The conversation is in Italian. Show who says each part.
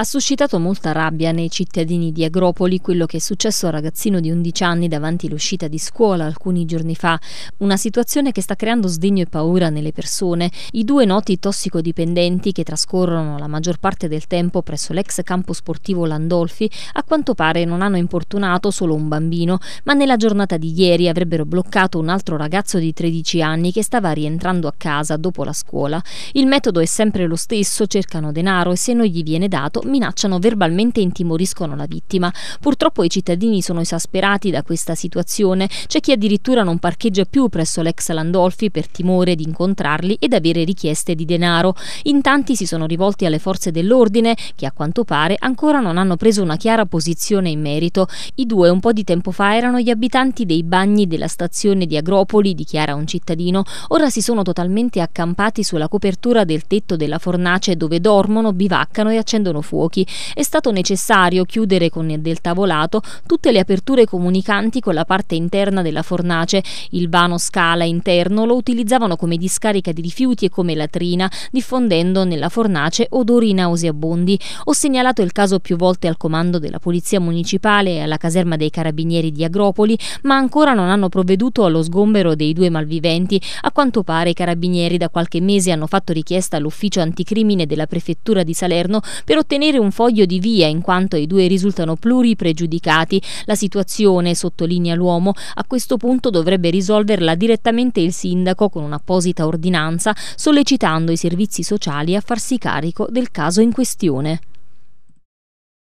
Speaker 1: Ha suscitato molta rabbia nei cittadini di Agropoli quello che è successo al ragazzino di 11 anni davanti all'uscita di scuola alcuni giorni fa, una situazione che sta creando sdegno e paura nelle persone. I due noti tossicodipendenti che trascorrono la maggior parte del tempo presso l'ex campo sportivo Landolfi a quanto pare non hanno importunato solo un bambino, ma nella giornata di ieri avrebbero bloccato un altro ragazzo di 13 anni che stava rientrando a casa dopo la scuola. Il metodo è sempre lo stesso, cercano denaro e se non gli viene dato minacciano verbalmente e intimoriscono la vittima. Purtroppo i cittadini sono esasperati da questa situazione, c'è chi addirittura non parcheggia più presso l'ex Landolfi per timore di incontrarli ed avere richieste di denaro. In tanti si sono rivolti alle forze dell'ordine che a quanto pare ancora non hanno preso una chiara posizione in merito. I due un po' di tempo fa erano gli abitanti dei bagni della stazione di Agropoli, dichiara un cittadino, ora si sono totalmente accampati sulla copertura del tetto della fornace dove dormono, bivaccano e accendono fuoco fuochi, è stato necessario chiudere con del tavolato tutte le aperture comunicanti con la parte interna della fornace. Il vano scala interno lo utilizzavano come discarica di rifiuti e come latrina, diffondendo nella fornace odori nauseabondi. Ho segnalato il caso più volte al comando della Polizia Municipale e alla caserma dei Carabinieri di Agropoli, ma ancora non hanno provveduto allo sgombero dei due malviventi. A quanto pare i Carabinieri da qualche mese hanno fatto richiesta all'ufficio anticrimine della Prefettura di Salerno per ottenere ottenere un foglio di via in quanto i due risultano pluripregiudicati. La situazione, sottolinea l'uomo, a questo punto dovrebbe risolverla direttamente il sindaco con un'apposita ordinanza sollecitando i servizi sociali a farsi carico del caso in questione.